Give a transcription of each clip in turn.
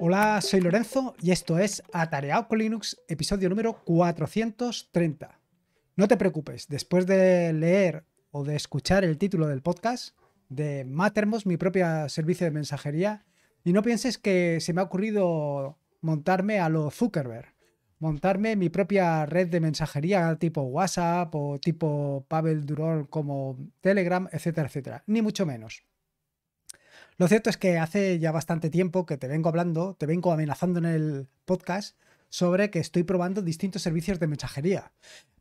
Hola, soy Lorenzo y esto es Atareado con Linux, episodio número 430. No te preocupes, después de leer o de escuchar el título del podcast de Matermos, mi propia servicio de mensajería, y no pienses que se me ha ocurrido montarme a lo Zuckerberg, montarme mi propia red de mensajería tipo WhatsApp o tipo Pavel Durón como Telegram, etcétera, etcétera, ni mucho menos. Lo cierto es que hace ya bastante tiempo que te vengo hablando, te vengo amenazando en el podcast sobre que estoy probando distintos servicios de mensajería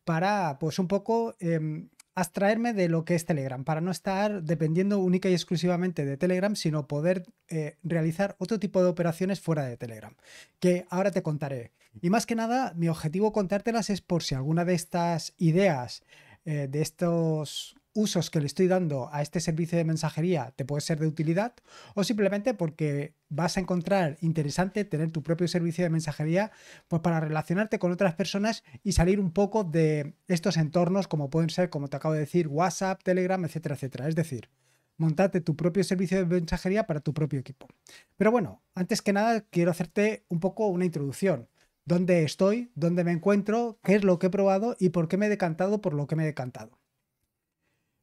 para, pues un poco, em, abstraerme de lo que es Telegram, para no estar dependiendo única y exclusivamente de Telegram, sino poder eh, realizar otro tipo de operaciones fuera de Telegram, que ahora te contaré. Y más que nada, mi objetivo contártelas es por si alguna de estas ideas, eh, de estos usos que le estoy dando a este servicio de mensajería te puede ser de utilidad o simplemente porque vas a encontrar interesante tener tu propio servicio de mensajería pues para relacionarte con otras personas y salir un poco de estos entornos como pueden ser, como te acabo de decir, WhatsApp, Telegram, etcétera, etcétera. Es decir, montarte tu propio servicio de mensajería para tu propio equipo. Pero bueno, antes que nada quiero hacerte un poco una introducción. ¿Dónde estoy? ¿Dónde me encuentro? ¿Qué es lo que he probado? ¿Y por qué me he decantado por lo que me he decantado?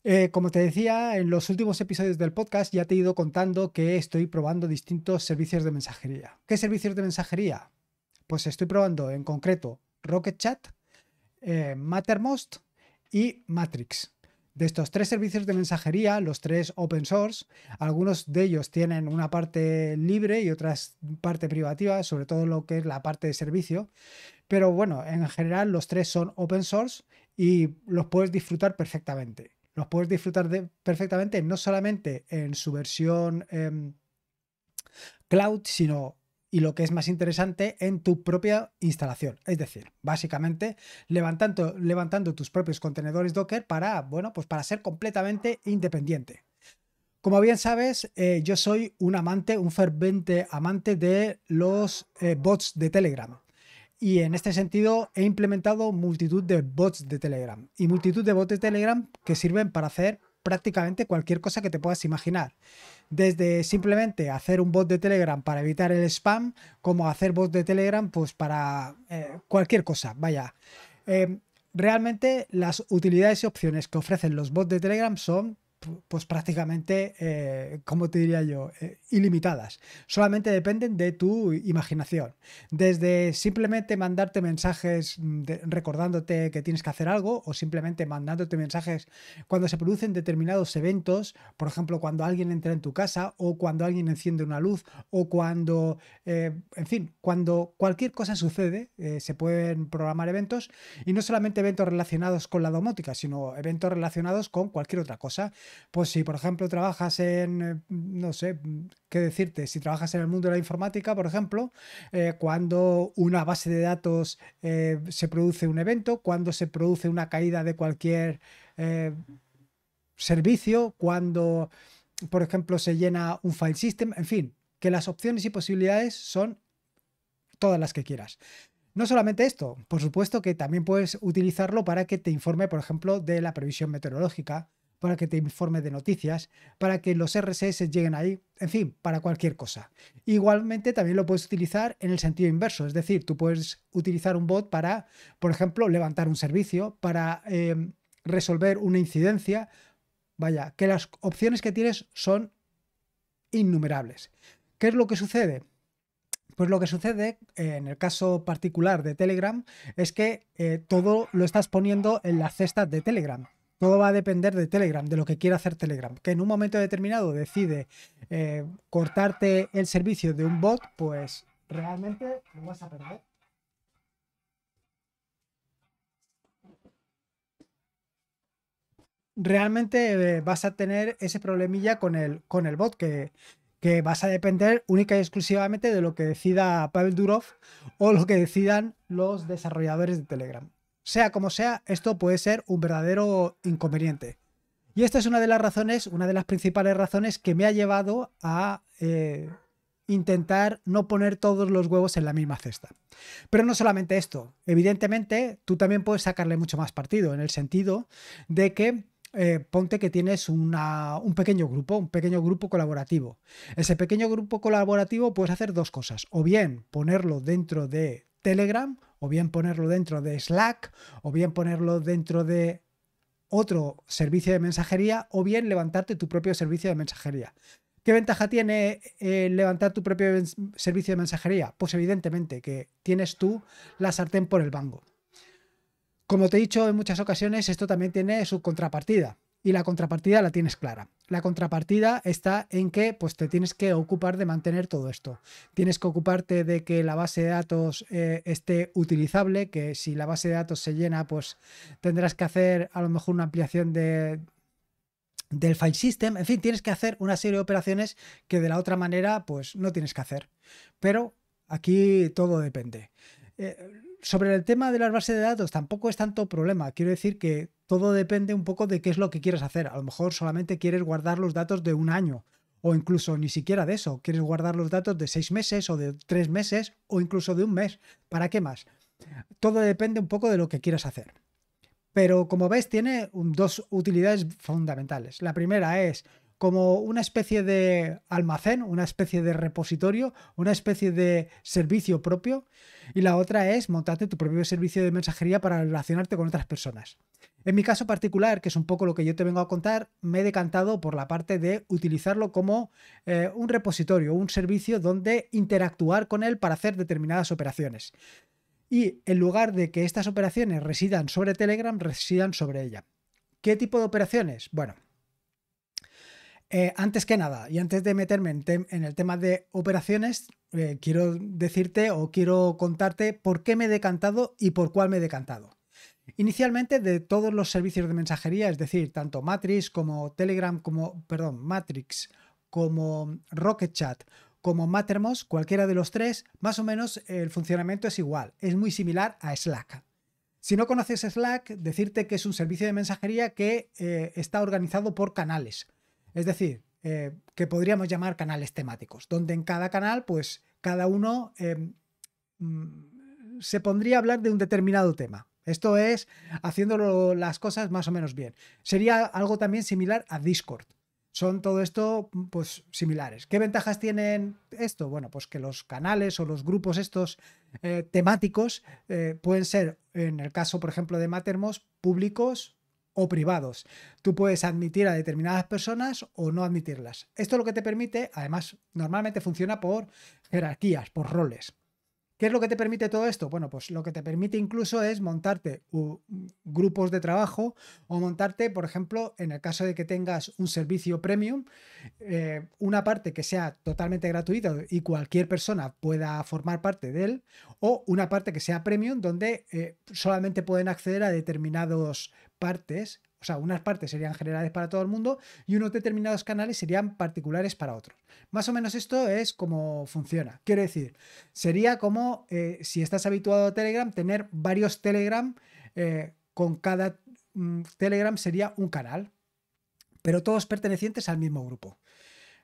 Eh, como te decía, en los últimos episodios del podcast ya te he ido contando que estoy probando distintos servicios de mensajería. ¿Qué servicios de mensajería? Pues estoy probando en concreto Rocket Chat, eh, Mattermost y Matrix. De estos tres servicios de mensajería, los tres open source, algunos de ellos tienen una parte libre y otras parte privativa, sobre todo lo que es la parte de servicio. Pero bueno, en general los tres son open source y los puedes disfrutar perfectamente los puedes disfrutar de, perfectamente, no solamente en su versión em, cloud, sino, y lo que es más interesante, en tu propia instalación. Es decir, básicamente levantando, levantando tus propios contenedores Docker para, bueno, pues para ser completamente independiente. Como bien sabes, eh, yo soy un amante, un fervente amante de los eh, bots de Telegram. Y en este sentido he implementado multitud de bots de Telegram y multitud de bots de Telegram que sirven para hacer prácticamente cualquier cosa que te puedas imaginar. Desde simplemente hacer un bot de Telegram para evitar el spam, como hacer bots de Telegram pues para eh, cualquier cosa, vaya. Eh, realmente las utilidades y opciones que ofrecen los bots de Telegram son pues prácticamente, eh, como te diría yo, eh, ilimitadas. Solamente dependen de tu imaginación. Desde simplemente mandarte mensajes mm, recordándote que tienes que hacer algo o simplemente mandándote mensajes cuando se producen determinados eventos, por ejemplo, cuando alguien entra en tu casa o cuando alguien enciende una luz o cuando, eh, en fin, cuando cualquier cosa sucede, se pueden programar eventos y no solamente eventos relacionados con la domótica, sino eventos relacionados con cualquier otra cosa. Pues si, por ejemplo, trabajas en, eh, no sé, qué decirte, si trabajas en el mundo de la informática, por ejemplo, eh, cuando una base de datos eh, se produce un evento, cuando se produce una caída de cualquier servicio, cuando, por ejemplo, se llena un file system, en fin, que las opciones y posibilidades son todas las que quieras. No solamente esto, por supuesto que también puedes utilizarlo para que te informe, por ejemplo, de la previsión meteorológica, para que te informe de noticias, para que los RSS lleguen ahí, en fin, para cualquier cosa. Igualmente también lo puedes utilizar en el sentido inverso, es decir, tú puedes utilizar un bot para, por ejemplo, levantar un servicio, para em, resolver una incidencia. Vaya, que las opciones que tienes son innumerables. ¿Qué es lo que sucede? Pues lo que sucede eh, en el caso particular de Telegram es que eh, todo lo estás poniendo en la cesta de Telegram. Todo va a depender de Telegram, de lo que quiera hacer Telegram. Que en un momento determinado decide eh, cortarte el servicio de un bot, pues realmente lo vas a perder. Realmente eh, vas a tener ese problemilla con el, con el bot, que, que vas a depender única y exclusivamente de lo que decida Pavel Durov o lo que decidan los desarrolladores de Telegram sea como sea, esto puede ser un verdadero inconveniente. Y esta es una de las razones, una de las principales razones que me ha llevado a eh, intentar no poner todos los huevos en la misma cesta. Pero no solamente esto, evidentemente tú también puedes sacarle mucho más partido, en el sentido de que eh, ponte que tienes un pequeño grupo, un pequeño grupo colaborativo. Ese pequeño grupo colaborativo puedes hacer dos cosas, o bien ponerlo dentro de Telegram o bien ponerlo dentro de Slack, o bien ponerlo dentro de otro servicio de mensajería, o bien levantarte tu propio servicio de mensajería. ¿Qué ventaja tiene eh, levantar tu propio servicio de mensajería? Pues evidentemente que tienes tú la sartén por el banco. Como te he dicho en muchas ocasiones, esto también tiene su contrapartida y la contrapartida la tienes clara. La contrapartida está en que pues, te tienes que ocupar de mantener todo esto. Tienes que ocuparte de que la base de datos eh, esté utilizable, que si la base de datos se llena, pues tendrás que hacer a lo mejor una ampliación de, del file system. En fin, tienes que hacer una serie de operaciones que de la otra manera pues no tienes que hacer. Pero aquí todo depende. Eh, sobre el tema de las bases de datos tampoco es tanto problema. Quiero decir que todo depende un poco de qué es lo que quieres hacer. A lo mejor solamente quieres guardar los datos de un año o incluso ni siquiera de eso. Quieres guardar los datos de seis meses o de tres meses o incluso de un mes. ¿Para qué más? Todo depende un poco de lo que quieras hacer. Pero como ves, tiene dos utilidades fundamentales. La primera es como una especie de almacén, una especie de repositorio, una especie de servicio propio. Y la otra es montarte tu propio servicio de mensajería para relacionarte con otras personas. En mi caso particular, que es un poco lo que yo te vengo a contar, me he decantado por la parte de utilizarlo como eh, un repositorio, un servicio donde interactuar con él para hacer determinadas operaciones. Y en lugar de que estas operaciones residan sobre Telegram, residan sobre ella. ¿Qué tipo de operaciones? Bueno, eh, antes que nada, y antes de meterme en, el tema de operaciones, eh, quiero decirte o quiero contarte por qué me he decantado y por cuál me he decantado. Inicialmente, de todos los servicios de mensajería, es decir, tanto Matrix como Telegram, como, perdón, Matrix, como Rocket Chat, como Mattermost, cualquiera de los tres, más o menos el funcionamiento es igual, es muy similar a Slack. Si no conoces Slack, decirte que es un servicio de mensajería que eh, está organizado por canales. Es decir, eh, que podríamos llamar canales temáticos, donde en cada canal, pues cada uno em, mm, se pondría a hablar de un determinado tema. Esto es haciéndolo las cosas más o menos bien. Sería algo también similar a Discord. Son todo esto, pues, similares. ¿Qué ventajas tienen esto? Bueno, pues que los canales o los grupos estos eh, temáticos eh, pueden ser, en el caso, por ejemplo, de Matermos, públicos o privados. Tú puedes admitir a determinadas personas o no admitirlas. Esto lo que te permite, además, normalmente funciona por jerarquías, por roles. ¿Qué es lo que te permite todo esto? Bueno, pues lo que te permite incluso es montarte mm, grupos de trabajo o montarte, por ejemplo, en el caso de que tengas un servicio premium, eh, una parte que sea totalmente gratuita y cualquier persona pueda formar parte de él, o una parte que sea premium donde eh, solamente pueden acceder a determinados partes o sea, unas partes serían generales para todo el mundo y unos determinados canales serían particulares para otros. Más o menos esto es como funciona. Quiero decir, sería como eh, si estás habituado a Telegram, tener varios Telegram eh, con cada mm, Telegram sería un canal, pero todos pertenecientes al mismo grupo.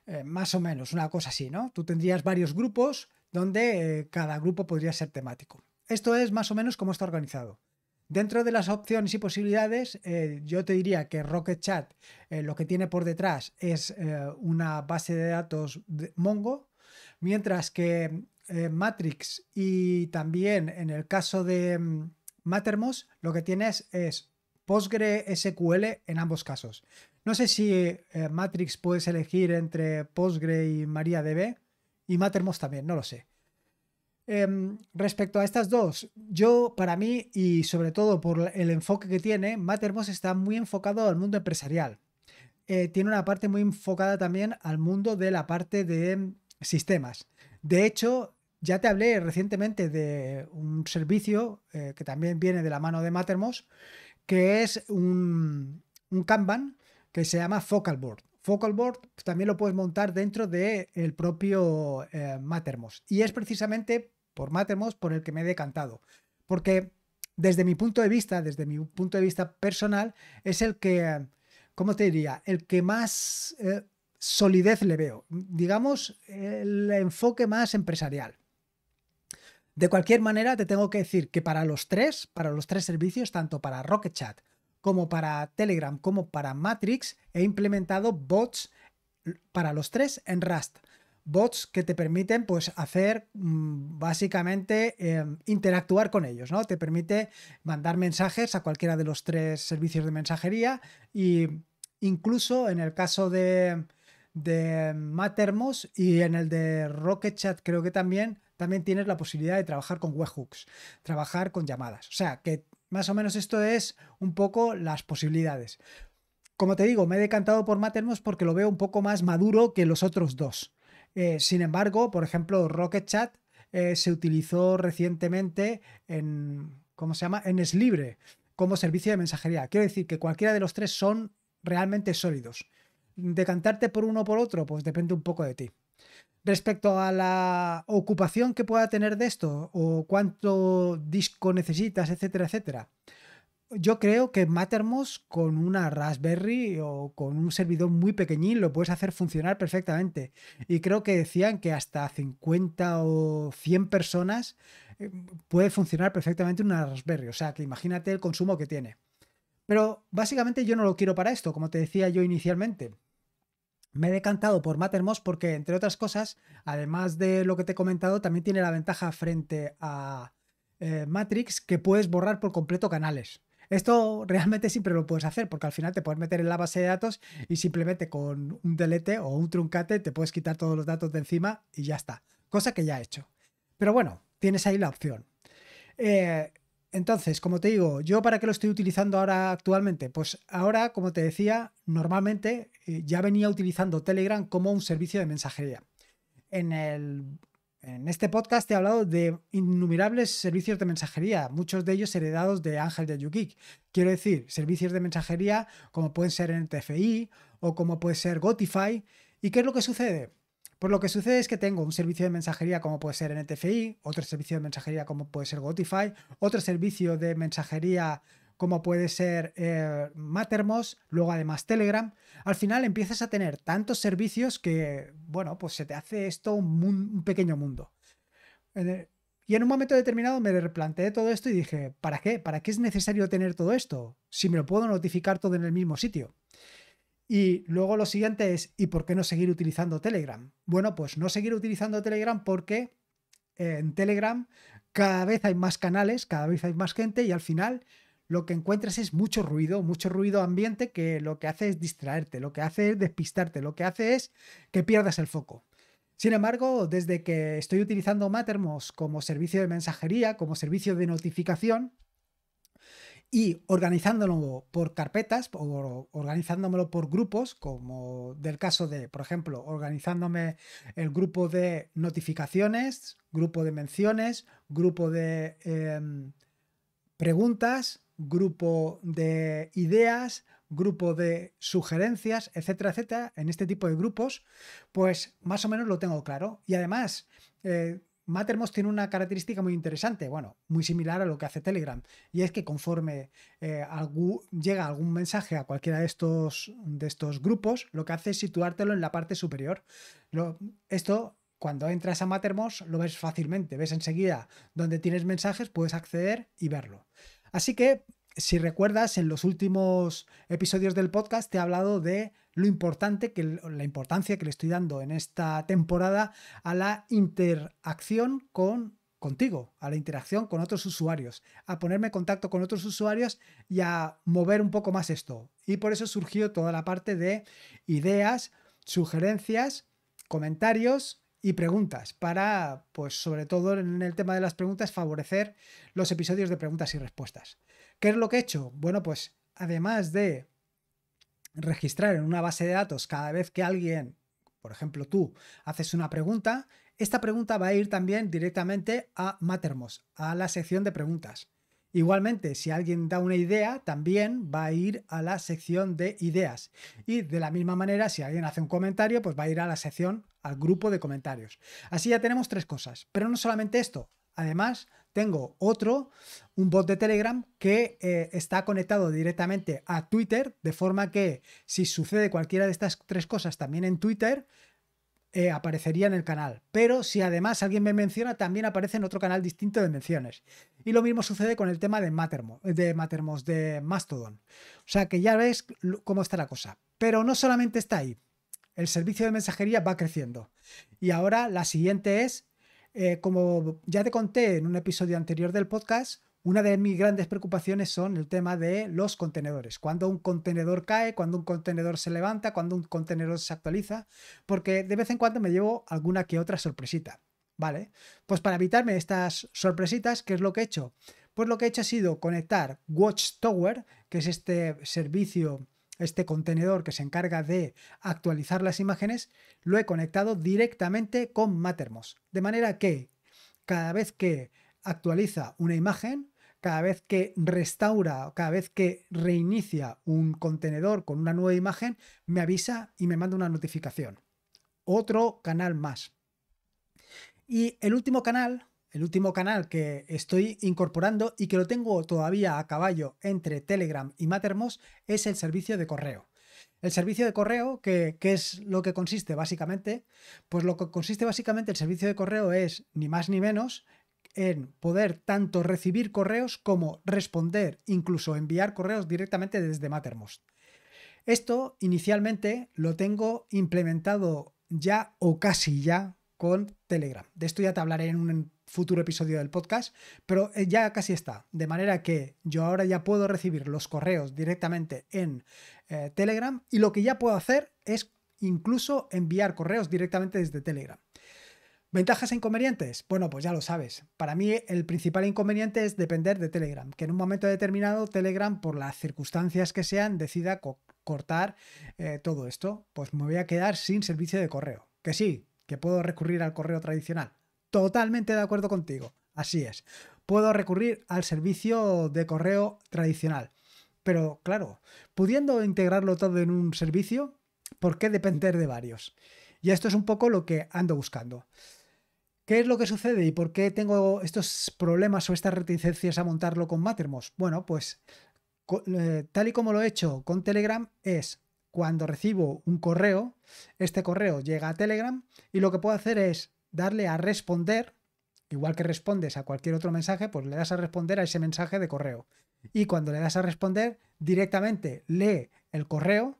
Eh, más o menos, una cosa así, ¿no? Tú tendrías varios grupos donde cada grupo podría ser temático. Esto es más o menos cómo está organizado. Dentro de las opciones y posibilidades, eh, yo te diría que Rocket Chat eh, lo que tiene por detrás es eh, una base de datos de Mongo, mientras que Matrix y también en el caso de mm, Mattermost lo que tienes es PostgreSQL en ambos casos. No sé si Matrix puedes elegir entre Postgre y MariaDB y Mattermost también, no lo sé. Em, respecto a estas dos, yo para mí y sobre todo por el enfoque que tiene, Mattermost está muy enfocado al mundo empresarial. Eh, tiene una parte muy enfocada también al mundo de la parte de em, sistemas. De hecho, ya te hablé recientemente de un servicio eh, que también viene de la mano de Mattermost, que es un, un Kanban que se llama Focalboard. Focalboard también lo puedes montar dentro del el propio eh, Y es precisamente por Mattermost por el que me he decantado. Porque desde mi punto de vista, desde mi punto de vista personal, es el que, ¿cómo te diría? El que más eh, solidez le veo. Digamos, el enfoque más empresarial. De cualquier manera, te tengo que decir que para los tres, para los tres servicios, tanto para Rocket Chat como para Telegram, como para Matrix, he implementado bots para los tres en Rust bots que te permiten pues hacer mm, básicamente em, interactuar con ellos, ¿no? Te permite mandar mensajes a cualquiera de los tres servicios de mensajería y incluso en el caso de, de y en el de RocketChat creo que también, también tienes la posibilidad de trabajar con webhooks, trabajar con llamadas. O sea, que más o menos esto es un poco las posibilidades. Como te digo, me he decantado por matermos porque lo veo un poco más maduro que los otros dos. Eh, sin embargo, por ejemplo, Rocket Chat eh, se utilizó recientemente en, ¿cómo se llama? En Es como servicio de mensajería. Quiero decir que cualquiera de los tres son realmente sólidos. Decantarte por uno o por otro, pues depende un poco de ti. Respecto a la ocupación que pueda tener de esto o cuánto disco necesitas, etcétera, etcétera yo creo que Mattermost con una Raspberry o con un servidor muy pequeñín lo puedes hacer funcionar perfectamente. Y creo que decían que hasta 50 o 100 personas eh, puede funcionar perfectamente una Raspberry. O sea, que imagínate el consumo que tiene. Pero básicamente yo no lo quiero para esto, como te decía yo inicialmente. Me he decantado por Mattermost porque, entre otras cosas, además de lo que te he comentado, también tiene la ventaja frente a eh, Matrix que puedes borrar por completo canales. Esto realmente siempre lo puedes hacer porque al final te puedes meter en la base de datos y simplemente con un delete o un truncate te puedes quitar todos los datos de encima y ya está. Cosa que ya he hecho. Pero bueno, tienes ahí la opción. Eh, entonces, como te digo, ¿yo para qué lo estoy utilizando ahora actualmente? Pues ahora, como te decía, normalmente eh, ya venía utilizando Telegram como un servicio de mensajería. En el en este podcast he hablado de innumerables servicios de mensajería, muchos de ellos heredados de Ángel de YouGeek. Quiero decir, servicios de mensajería como pueden ser NTFI o como puede ser Gotify. ¿Y qué es lo que sucede? Pues lo que sucede es que tengo un servicio de mensajería como puede ser NTFI, otro servicio de mensajería como puede ser Gotify, otro servicio de mensajería como puede ser eh, luego además Telegram, al final empiezas a tener tantos servicios que, bueno, pues se te hace esto un pequeño mundo. Y en un momento determinado me replanteé todo esto y dije, ¿para qué? ¿Para qué es necesario tener todo esto? Si me lo puedo notificar todo en el mismo sitio. Y luego lo siguiente es, ¿y por qué no seguir utilizando Telegram? Bueno, pues no seguir utilizando Telegram porque eh, en Telegram cada vez hay más canales, cada vez hay más gente y al final lo que encuentras es mucho ruido, mucho ruido ambiente que lo que hace es distraerte, lo que hace es despistarte, lo que hace es que pierdas el foco. Sin embargo, desde que estoy utilizando Mattermost como servicio de mensajería, como servicio de notificación, y organizándolo por carpetas o organizándomelo por grupos, como del caso de, por ejemplo, organizándome el grupo de notificaciones, grupo de menciones, grupo de em, preguntas, grupo de ideas, grupo de sugerencias, etcétera, etcétera, en este tipo de grupos, pues más o menos lo tengo claro. Y además, eh, tiene una característica muy interesante, bueno, muy similar a lo que hace Telegram, y es que conforme eh, llega algún mensaje a cualquiera de estos, de estos grupos, lo que hace es situártelo en la parte superior. esto cuando entras a Mattermost lo ves fácilmente, ves enseguida donde tienes mensajes, puedes acceder y verlo. Así que, si recuerdas, en los últimos episodios del podcast te he hablado de lo importante que la importancia que le estoy dando en esta temporada a la interacción con contigo, a la interacción con otros usuarios, a ponerme en contacto con otros usuarios y a mover un poco más esto. Y por eso surgió toda la parte de ideas, sugerencias, comentarios y preguntas para, pues sobre todo en el tema de las preguntas, favorecer los episodios de preguntas y respuestas. ¿Qué es lo que he hecho? Bueno, pues además de registrar en una base de datos cada vez que alguien, por ejemplo tú, haces una pregunta, esta pregunta va a ir también directamente a matermos a la sección de preguntas. Igualmente, si alguien da una idea, también va a ir a la sección de ideas. Y de la misma manera, si alguien hace un comentario, pues va a ir a la sección, al grupo de comentarios. Así ya tenemos tres cosas. Pero no solamente esto. Además, tengo otro, un bot de Telegram que eh, está conectado directamente a Twitter, de forma que si sucede cualquiera de estas tres cosas también en Twitter, eh, aparecería en el canal. Pero si además alguien me menciona, también aparece en otro canal distinto de menciones. Y lo mismo sucede con el tema de matermos... de, de Mastodon. O sea que ya ves cómo está la cosa. Pero no solamente está ahí. El servicio de mensajería va creciendo. Y ahora la siguiente es, eh, como ya te conté en un episodio anterior del podcast, una de mis grandes preocupaciones son el tema de los contenedores. Cuando un contenedor cae, cuando un contenedor se levanta, cuando un contenedor se actualiza, porque de vez en cuando me llevo alguna que otra sorpresita. ¿Vale? Pues para evitarme estas sorpresitas, ¿qué es lo que he hecho? Pues lo que he hecho ha sido conectar Watchtower, que es este servicio, este contenedor que se encarga de actualizar las imágenes, lo he conectado directamente con Mattermost. De manera que cada vez que actualiza una imagen, cada vez que restaura, cada vez que reinicia un contenedor con una nueva imagen, me avisa y me manda una notificación. Otro canal más. Y el último canal, el último canal que estoy incorporando y que lo tengo todavía a caballo entre Telegram y Mattermost es el servicio de correo. El servicio de correo, ¿qué es lo que consiste básicamente, pues lo que consiste básicamente el servicio de correo es ni más ni menos en poder tanto recibir correos como responder, incluso enviar correos directamente desde Mattermost. Esto inicialmente lo tengo implementado ya o casi ya con Telegram. De esto ya te hablaré en un futuro episodio del podcast, pero eh, ya casi está. De manera que yo ahora ya puedo recibir los correos directamente en eh, Telegram y lo que ya puedo hacer es incluso enviar correos directamente desde Telegram. ¿Ventajas e inconvenientes? Bueno, pues ya lo sabes. Para mí el principal inconveniente es depender de Telegram, que en un momento determinado Telegram, por las circunstancias que sean, decida cortar eh, todo esto. Pues me voy a quedar sin servicio de correo. Que sí, que puedo recurrir al correo tradicional. Totalmente de acuerdo contigo. Así es. Puedo recurrir al servicio de correo tradicional. Pero claro, pudiendo integrarlo todo en un servicio, ¿por qué depender de varios? Y esto es un poco lo que ando buscando. ¿Qué es lo que sucede y por qué tengo estos problemas o estas reticencias a montarlo con Mattermost? Bueno, pues eh, tal y como lo he hecho con Telegram es cuando recibo un correo, este correo llega a Telegram y lo que puedo hacer es darle a responder, igual que respondes a cualquier otro mensaje, pues le das a responder a ese mensaje de correo. Y cuando le das a responder, directamente lee el correo,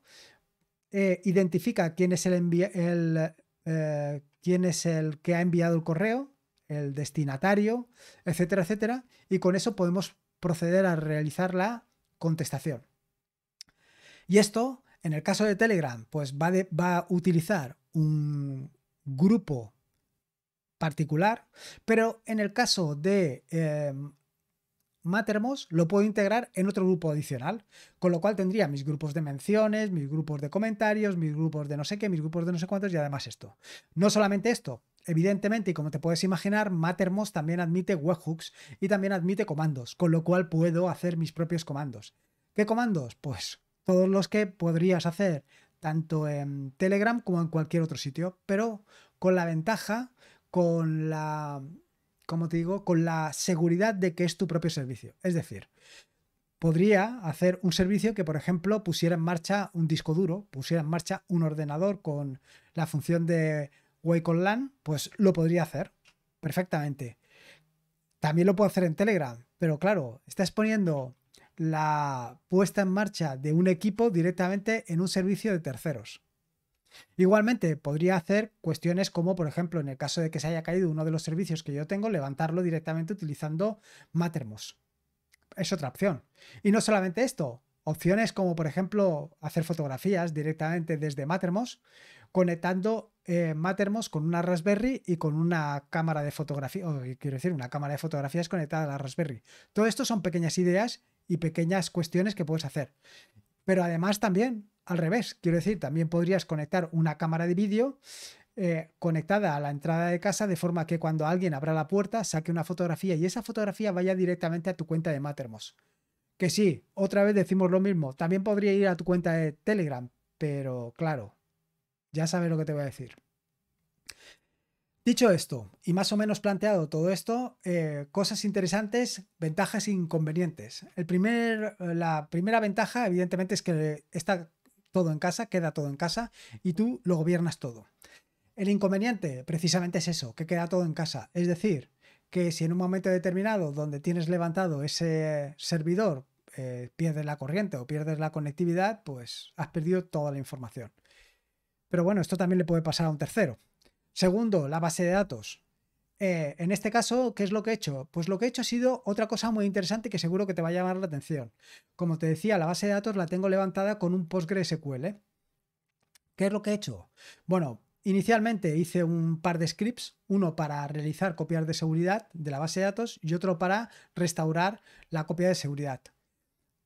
eh, identifica quién es el, el eh, quién es el que ha enviado el correo, el destinatario, etcétera, etcétera. Y con eso podemos proceder a realizar la contestación. Y esto, en el caso de Telegram, pues va, a utilizar un grupo particular, pero en el caso de em, Mattermost lo puedo integrar en otro grupo adicional, con lo cual tendría mis grupos de menciones, mis grupos de comentarios, mis grupos de no sé qué, mis grupos de no sé cuántos y además esto. No solamente esto, evidentemente y como te puedes imaginar, Mattermost también admite webhooks y también admite comandos, con lo cual puedo hacer mis propios comandos. ¿Qué comandos? Pues todos los que podrías hacer tanto en Telegram como en cualquier otro sitio, pero con la ventaja, con la como te digo, con la seguridad de que es tu propio servicio. Es decir, podría hacer un servicio que, por ejemplo, pusiera en marcha un disco duro, pusiera en marcha un ordenador con la función de Wake on LAN, pues lo podría hacer perfectamente. También lo puedo hacer en Telegram, pero claro, estás poniendo la puesta en marcha de un equipo directamente en un servicio de terceros. Igualmente, podría hacer cuestiones como, por ejemplo, en el caso de que se haya caído uno de los servicios que yo tengo, levantarlo directamente utilizando Mattermost. Es otra opción. Y no solamente esto, opciones como, por ejemplo, hacer fotografías directamente desde Mattermost, conectando eh, con una Raspberry y con una cámara de fotografía, o, quiero decir, una cámara de fotografías conectada a la Raspberry. Todo esto son pequeñas ideas y pequeñas cuestiones que puedes hacer. Pero además también al revés. Quiero decir, también podrías conectar una cámara de vídeo eh, conectada a la entrada de casa de forma que cuando alguien abra la puerta saque una fotografía y esa fotografía vaya directamente a tu cuenta de Mattermost. Que sí, otra vez decimos lo mismo, también podría ir a tu cuenta de Telegram, pero claro, ya sabes lo que te voy a decir. Dicho esto, y más o menos planteado todo esto, eh, cosas interesantes, ventajas e inconvenientes. El primer, eh, la primera ventaja, evidentemente, es que esta todo en casa, queda todo en casa y tú lo gobiernas todo. El inconveniente precisamente es eso, que queda todo en casa. Es decir, que si en un momento determinado donde tienes levantado ese servidor eh, pierdes la corriente o pierdes la conectividad, pues has perdido toda la información. Pero bueno, esto también le puede pasar a un tercero. Segundo, la base de datos. Eh, en este caso, ¿qué es lo que he hecho? Pues lo que he hecho ha sido otra cosa muy interesante que seguro que te va a llamar la atención. Como te decía, la base de datos la tengo levantada con un PostgreSQL. ¿Qué es lo que he hecho? Bueno, inicialmente hice un par de scripts, uno para realizar copias de seguridad de la base de datos y otro para restaurar la copia de seguridad.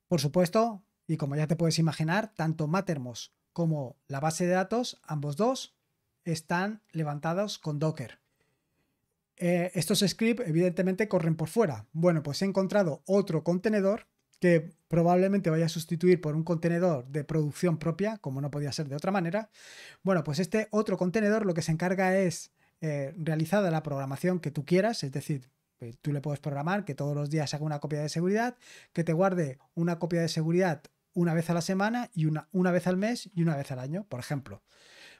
Por supuesto, y como ya te puedes imaginar, tanto Mattermost como la base de datos, ambos dos, están levantados con Docker. Eh, estos scripts evidentemente corren por fuera. Bueno, pues he encontrado otro contenedor que probablemente vaya a sustituir por un contenedor de producción propia, como no podía ser de otra manera. Bueno, pues este otro contenedor lo que se encarga es eh, realizada la programación que tú quieras, es decir, eh, tú le puedes programar que todos los días haga una copia de seguridad, que te guarde una copia de seguridad una vez a la semana y una vez al mes y una vez al año, por ejemplo.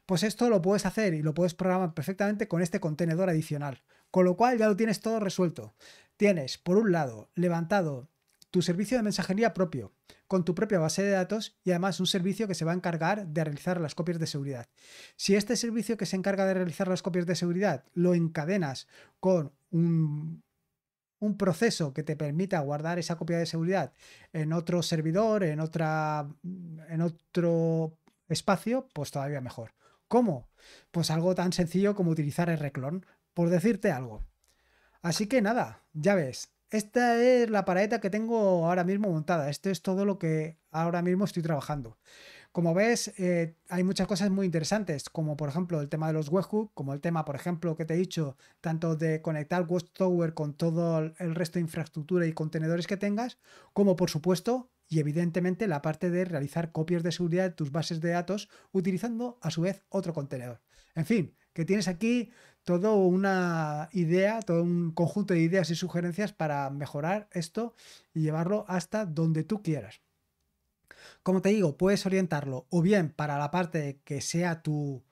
Pues esto lo puedes hacer y lo puedes programar perfectamente con este contenedor adicional. Con lo cual ya lo tienes todo resuelto. Tienes, por un lado, levantado tu servicio de mensajería propio, con tu propia base de datos y además un servicio que se va a encargar de realizar las copias de seguridad. Si este servicio que se encarga de realizar las copias de seguridad lo encadenas con un, proceso que te permita guardar esa copia de seguridad en otro servidor, en, otra, en otro espacio, pues todavía mejor. ¿Cómo? Pues algo tan sencillo como utilizar el Rclone por decirte algo. Así que nada, ya ves, esta es la paraeta que tengo ahora mismo montada. Esto es todo lo que ahora mismo estoy trabajando. Como ves, eh, hay muchas cosas muy interesantes, como por ejemplo el tema de los webhooks, como el tema, por ejemplo, que te he dicho, tanto de conectar Tower con todo el resto de infraestructura y contenedores que tengas, como por supuesto, y evidentemente, la parte de realizar copias de seguridad de tus bases de datos utilizando a su vez otro contenedor. En fin, que tienes aquí todo una idea, todo un conjunto de ideas y sugerencias para mejorar esto y llevarlo hasta donde tú quieras. Como te digo, puedes orientarlo o bien para la parte que sea tu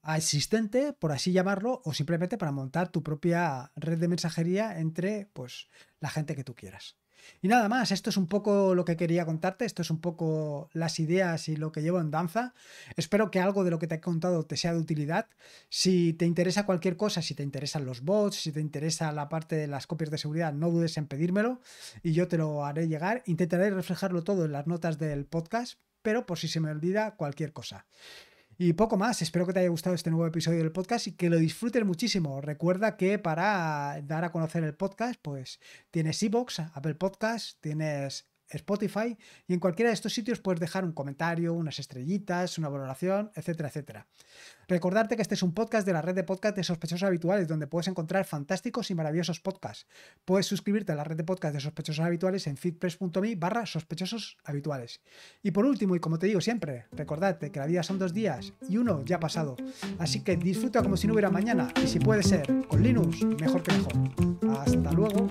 asistente, por así llamarlo, o simplemente para montar tu propia red de mensajería entre pues, la gente que tú quieras. Y nada más, esto es un poco lo que quería contarte, esto es un poco las ideas y lo que llevo en danza. Espero que algo de lo que te he contado te sea de utilidad. Si te interesa cualquier cosa, si te interesan los bots, si te interesa la parte de las copias de seguridad, no dudes en pedírmelo y yo te lo haré llegar. Intentaré reflejarlo todo en las notas del podcast, pero por si se me olvida cualquier cosa. Y poco más, espero que te haya gustado este nuevo episodio del podcast y que lo disfrutes muchísimo. Recuerda que para dar a conocer el podcast, pues tienes iBox Apple Podcast, tienes Spotify. Y en cualquiera de estos sitios puedes dejar un comentario, unas estrellitas, una valoración, etcétera, etcétera. Recordarte que este es un podcast de la red de podcast de sospechosos habituales, donde puedes encontrar fantásticos y maravillosos podcasts. Puedes suscribirte a la red de podcast de sospechosos habituales en feedpress.me barra sospechosos habituales. Y por último, y como te digo siempre, recordarte que la vida son dos días y uno ya ha pasado. Así que disfruta como si no hubiera mañana y si puede ser, con Linux, mejor que mejor. Hasta luego.